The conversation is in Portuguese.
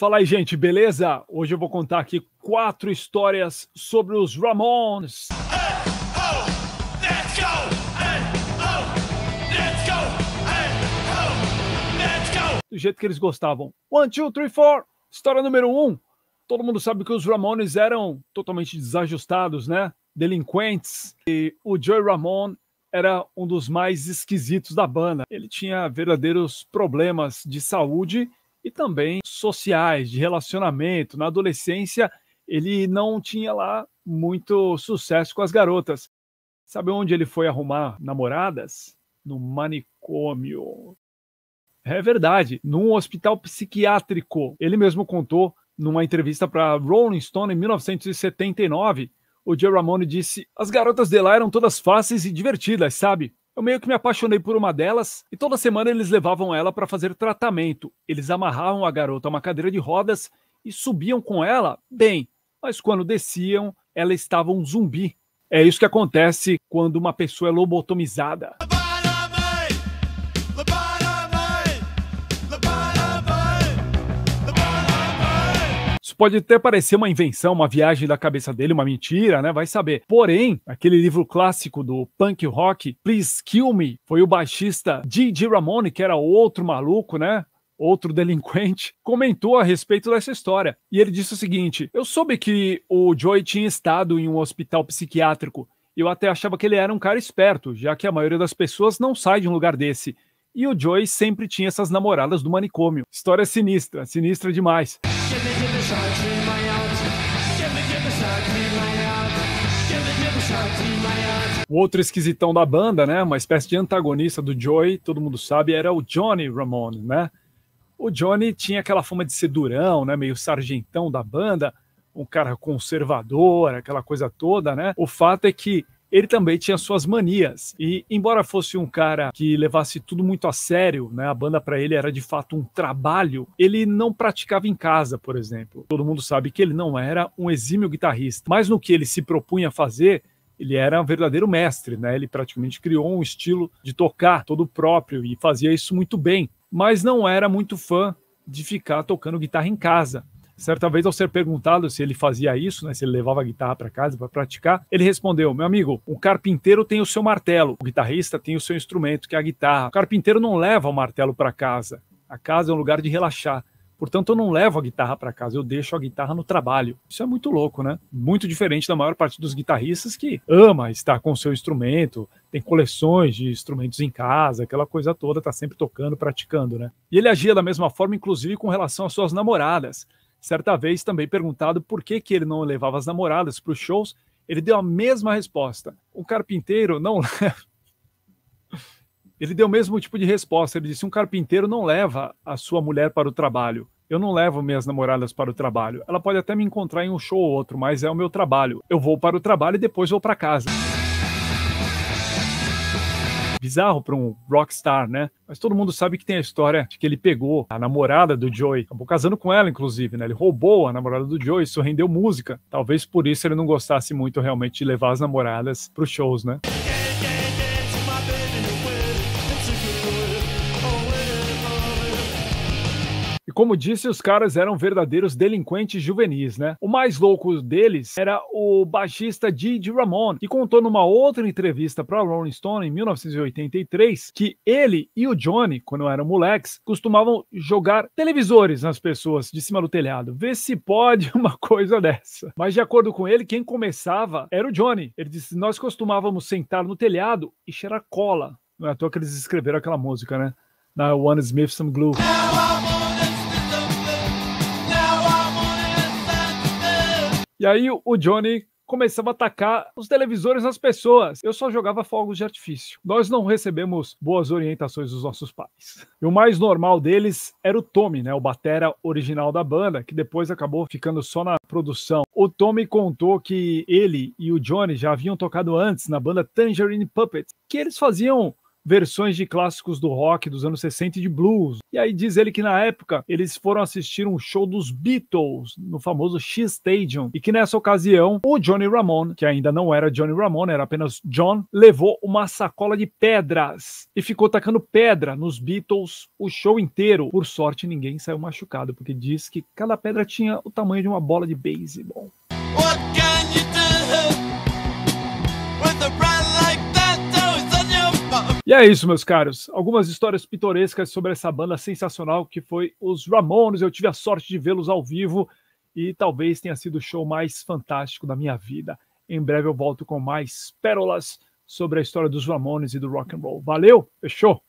Fala aí, gente, beleza? Hoje eu vou contar aqui quatro histórias sobre os Ramones. Do jeito que eles gostavam. One, two, three, four. História número um. Todo mundo sabe que os Ramones eram totalmente desajustados, né? Delinquentes. E o Joey Ramone era um dos mais esquisitos da banda. Ele tinha verdadeiros problemas de saúde e também sociais, de relacionamento. Na adolescência, ele não tinha lá muito sucesso com as garotas. Sabe onde ele foi arrumar namoradas? No manicômio. É verdade, num hospital psiquiátrico. Ele mesmo contou numa entrevista para Rolling Stone em 1979. O Joe Ramone disse: As garotas de lá eram todas fáceis e divertidas, sabe? Eu meio que me apaixonei por uma delas e toda semana eles levavam ela para fazer tratamento. Eles amarravam a garota a uma cadeira de rodas e subiam com ela bem, mas quando desciam, ela estava um zumbi. É isso que acontece quando uma pessoa é lobotomizada. Pode até parecer uma invenção, uma viagem da cabeça dele, uma mentira, né? Vai saber. Porém, aquele livro clássico do punk rock, Please Kill Me, foi o baixista G.G. Ramone, que era outro maluco, né? outro delinquente, comentou a respeito dessa história. E ele disse o seguinte: Eu soube que o Joey tinha estado em um hospital psiquiátrico. Eu até achava que ele era um cara esperto, já que a maioria das pessoas não sai de um lugar desse. E o Joey sempre tinha essas namoradas do manicômio. História sinistra, sinistra demais. O outro esquisitão da banda, né? Uma espécie de antagonista do Joey, todo mundo sabe, era o Johnny Ramone, né? O Johnny tinha aquela fama de ser durão, né? Meio sargentão da banda, um cara conservador, aquela coisa toda, né? O fato é que ele também tinha suas manias. E, embora fosse um cara que levasse tudo muito a sério, né, a banda para ele era de fato um trabalho, ele não praticava em casa, por exemplo. Todo mundo sabe que ele não era um exímio guitarrista, mas no que ele se propunha a fazer, ele era um verdadeiro mestre, né? Ele praticamente criou um estilo de tocar todo próprio e fazia isso muito bem, mas não era muito fã de ficar tocando guitarra em casa. Certa vez, ao ser perguntado se ele fazia isso, né, se ele levava a guitarra para casa para praticar, ele respondeu: Meu amigo, o carpinteiro tem o seu martelo, o guitarrista tem o seu instrumento, que é a guitarra. O carpinteiro não leva o martelo para casa. A casa é um lugar de relaxar. Portanto, eu não levo a guitarra para casa, eu deixo a guitarra no trabalho. Isso é muito louco, né? Muito diferente da maior parte dos guitarristas que ama estar com o seu instrumento, tem coleções de instrumentos em casa, aquela coisa toda, tá sempre tocando, praticando, né? E ele agia da mesma forma, inclusive com relação às suas namoradas. Certa vez, também perguntado por que, que ele não levava as namoradas para os shows, ele deu a mesma resposta. Um carpinteiro não leva. Ele deu o mesmo tipo de resposta. Ele disse: um carpinteiro não leva a sua mulher para o trabalho. Eu não levo minhas namoradas para o trabalho. Ela pode até me encontrar em um show ou outro, mas é o meu trabalho. Eu vou para o trabalho e depois vou para casa bizarro para um rockstar, né? Mas todo mundo sabe que tem a história de que ele pegou a namorada do Joey, acabou casando com ela, inclusive, né? Ele roubou a namorada do Joey, isso rendeu música. Talvez por isso ele não gostasse muito realmente de levar as namoradas para os shows, né? E como disse, os caras eram verdadeiros delinquentes juvenis, né? O mais louco deles era o baixista Didi Ramon, que contou numa outra entrevista para Rolling Stone em 1983 que ele e o Johnny, quando eram moleques, costumavam jogar televisores nas pessoas de cima do telhado. Vê se pode uma coisa dessa. Mas de acordo com ele, quem começava era o Johnny. Ele disse: Nós costumávamos sentar no telhado e cheirar cola. Não é à toa que eles escreveram aquela música, né? Na One Smith Some Glue. E aí o Johnny começava a atacar os televisores nas pessoas. Eu só jogava fogos de artifício. Nós não recebemos boas orientações dos nossos pais. E o mais normal deles era o Tommy, né, o batera original da banda, que depois acabou ficando só na produção. O Tommy contou que ele e o Johnny já haviam tocado antes na banda Tangerine Puppet, que eles faziam versões de clássicos do rock dos anos 60 e de blues. E aí diz ele que na época eles foram assistir um show dos Beatles no famoso X Stadium e que nessa ocasião o Johnny Ramone, que ainda não era Johnny Ramone, era apenas John, levou uma sacola de pedras e ficou tacando pedra nos Beatles o show inteiro. Por sorte ninguém saiu machucado, porque diz que cada pedra tinha o tamanho de uma bola de beisebol. What can you E é isso, meus caros. Algumas histórias pitorescas sobre essa banda sensacional que foi os Ramones. Eu tive a sorte de vê-los ao vivo e talvez tenha sido o show mais fantástico da minha vida. Em breve eu volto com mais pérolas sobre a história dos Ramones e do rock and roll. Valeu, fechou.